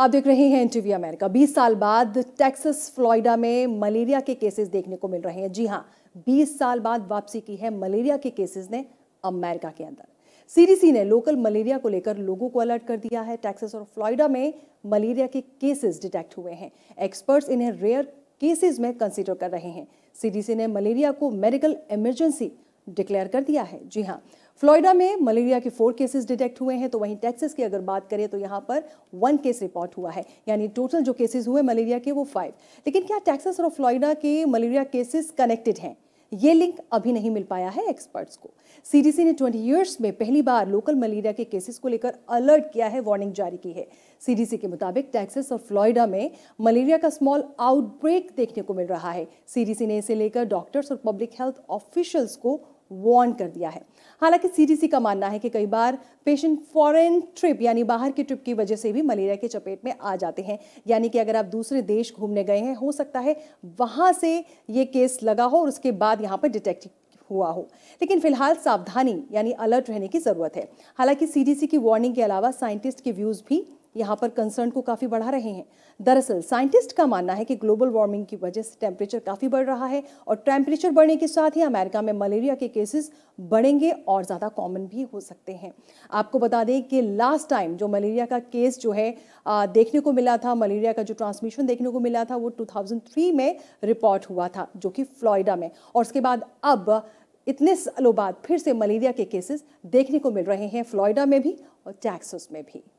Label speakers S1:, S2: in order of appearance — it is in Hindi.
S1: आप देख रहे हैं एनटीवी अमेरिका 20 साल बाद टेक्सस फ्लोरिडा में मलेरिया के केसेस देखने को मिल रहे हैं जी हाँ 20 साल बाद वापसी की है मलेरिया के केसेस ने अमेरिका के अंदर सीडीसी ने लोकल मलेरिया को लेकर लोगों को अलर्ट कर दिया है टेक्सस और फ्लोरिडा में मलेरिया के केसेस डिटेक्ट हुए हैं एक्सपर्ट्स इन्हें रेयर केसेस में कंसिडर कर रहे हैं सीडीसी ने मलेरिया को मेडिकल इमरजेंसी डिक्लेयर कर दिया है जी हाँ फ्लोरिडा में मलेरिया के फोर केसेस डिटेक्ट हुए हैं तो वहीं टेक्सास की अगर बात करें तो यहाँ पर वन केस रिपोर्ट हुआ है यानी टोटल जो केसेस हुए मलेरिया के वो फाइव लेकिन क्या टेक्सास और फ्लोरिडा के मलेरिया केसेस कनेक्टेड हैं ये लिंक अभी नहीं मिल पाया है एक्सपर्ट्स को सीडीसी ने 20 इयर्स में पहली बार लोकल मलेरिया के केसेस को लेकर अलर्ट किया है वार्निंग जारी की है सीडीसी के मुताबिक टैक्सेस और फ्लोरिडा में मलेरिया का स्मॉल आउटब्रेक देखने को मिल रहा है सीडीसी ने इसे लेकर डॉक्टर्स और पब्लिक हेल्थ ऑफिशियल्स को वार्न कर दिया है हालांकि सीडीसी का मानना है कि कई बार पेशेंट फॉरेन ट्रिप यानी बाहर की ट्रिप की वजह से भी मलेरिया के चपेट में आ जाते हैं यानी कि अगर आप दूसरे देश घूमने गए हैं हो सकता है वहाँ से ये केस लगा हो और उसके बाद यहाँ पर डिटेक्ट हुआ हो लेकिन फिलहाल सावधानी यानी अलर्ट रहने की ज़रूरत है हालांकि सीडीसी की वार्निंग के अलावा साइंटिस्ट के व्यूज़ भी यहाँ पर कंसर्न को काफ़ी बढ़ा रहे हैं दरअसल साइंटिस्ट का मानना है कि ग्लोबल वार्मिंग की वजह से टेम्परेचर काफ़ी बढ़ रहा है और टेम्परेचर बढ़ने के साथ ही अमेरिका में मलेरिया के केसेस बढ़ेंगे और ज़्यादा कॉमन भी हो सकते हैं आपको बता दें कि लास्ट टाइम जो मलेरिया का केस जो है आ, देखने को मिला था मलेरिया का जो ट्रांसमिशन देखने को मिला था वो टू में रिपोर्ट हुआ था जो कि फ्लोरिडा में और उसके बाद अब इतने सालों बाद फिर से मलेरिया के केसेस देखने को मिल रहे हैं फ्लोरिडा में भी और टैक्सस में भी